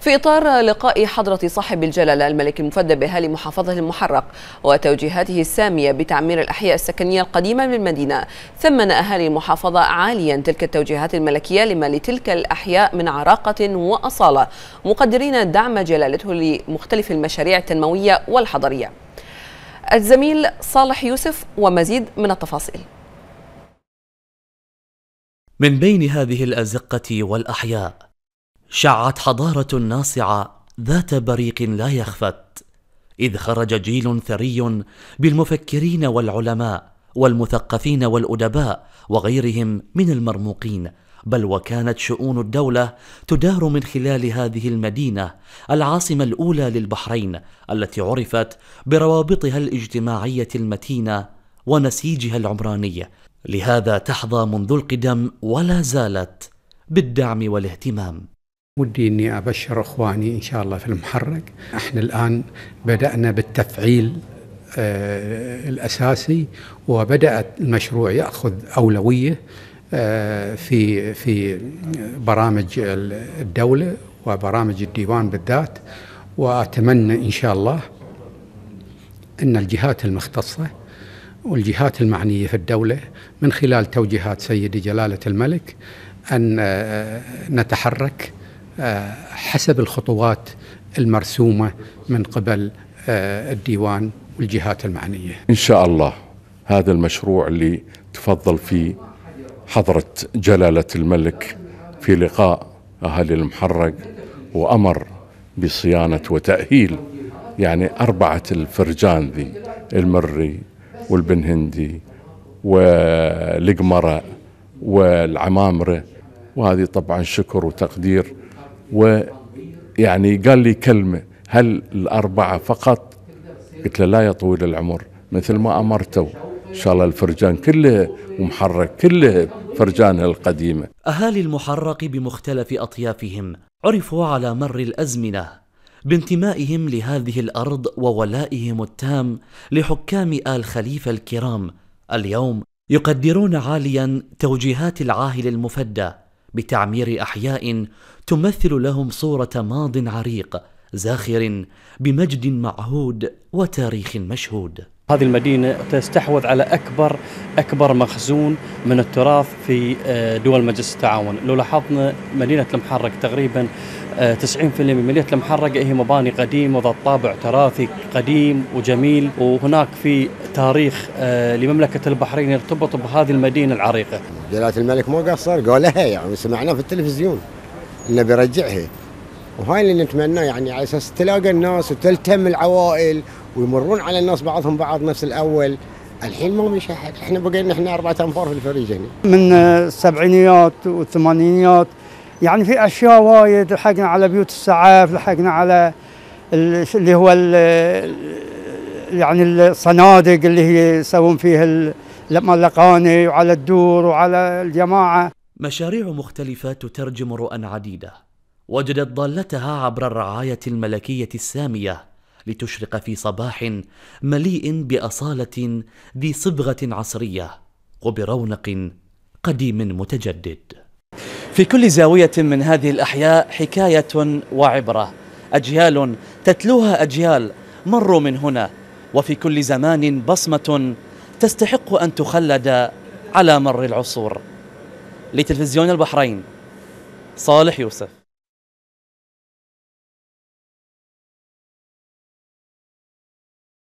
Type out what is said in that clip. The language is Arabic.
في إطار لقاء حضرة صاحب الجلالة الملك المفدى بأهالي محافظة المحرق وتوجيهاته السامية بتعمير الأحياء السكنية القديمة للمدينة ثمن أهالي المحافظة عاليا تلك التوجيهات الملكية لما لتلك الأحياء من عراقة وأصالة مقدرين دعم جلالته لمختلف المشاريع التنموية والحضرية الزميل صالح يوسف ومزيد من التفاصيل من بين هذه الأزقة والأحياء شعت حضارة ناصعة ذات بريق لا يخفت إذ خرج جيل ثري بالمفكرين والعلماء والمثقفين والأدباء وغيرهم من المرموقين بل وكانت شؤون الدولة تدار من خلال هذه المدينة العاصمة الأولى للبحرين التي عرفت بروابطها الاجتماعية المتينة ونسيجها العمراني لهذا تحظى منذ القدم ولا زالت بالدعم والاهتمام ودي اني ابشر اخواني ان شاء الله في المحرك احنا الان بدانا بالتفعيل آه، الاساسي وبدا المشروع ياخذ اولويه آه، في في برامج الدوله وبرامج الديوان بالذات واتمنى ان شاء الله ان الجهات المختصه والجهات المعنيه في الدوله من خلال توجيهات سيدي جلاله الملك ان آه، نتحرك حسب الخطوات المرسومه من قبل آه، الديوان والجهات المعنيه. ان شاء الله هذا المشروع اللي تفضل فيه حضره جلاله الملك في لقاء اهالي المحرق وامر بصيانه وتاهيل يعني اربعه الفرجان ذي المري والبنهندي والقمره والعمامره وهذه طبعا شكر وتقدير ويعني قال لي كلمة هل الأربعة فقط قلت له لا يا طويل العمر مثل ما أمرته إن شاء الله الفرجان كله ومحرك كله فرجانها القديمة أهالي المحرق بمختلف أطيافهم عرفوا على مر الأزمنة بانتمائهم لهذه الأرض وولائهم التام لحكام آل خليفة الكرام اليوم يقدرون عاليا توجيهات العاهل المفدى بتعمير احياء تمثل لهم صوره ماض عريق زاخر بمجد معهود وتاريخ مشهود هذه المدينة تستحوذ على أكبر أكبر مخزون من التراث في آه، دول مجلس التعاون لو لاحظنا مدينة المحرق تقريبا 90% آه، من مدينة المحرق هي مباني قديمة وذات طابع تراثي قديم وجميل وهناك في تاريخ آه، لمملكة البحرين يرتبط بهذه المدينة العريقة جلالة الملك مو قصر قالها يعني سمعناه في التلفزيون انه بيرجعها وهاي اللي نتمناه يعني على اساس تلاقى الناس وتلتم العوائل ويمرون على الناس بعضهم بعض نفس الاول الحين ما مش احد احنا بقينا احنا اربعة انفار في الفريج هنا من السبعينيات والثمانينيات يعني في اشياء وايد لحقنا على بيوت السعاف لحقنا على اللي هو يعني الصنادق اللي هي يسوون فيها الملقاني وعلى الدور وعلى الجماعة مشاريع مختلفة تترجم رؤى عديدة وجدت ضالتها عبر الرعاية الملكية السامية لتشرق في صباح مليء بأصالة ذي صبغة عصرية وبرونق قديم متجدد في كل زاوية من هذه الأحياء حكاية وعبرة أجيال تتلوها أجيال مروا من هنا وفي كل زمان بصمة تستحق أن تخلد على مر العصور لتلفزيون البحرين صالح يوسف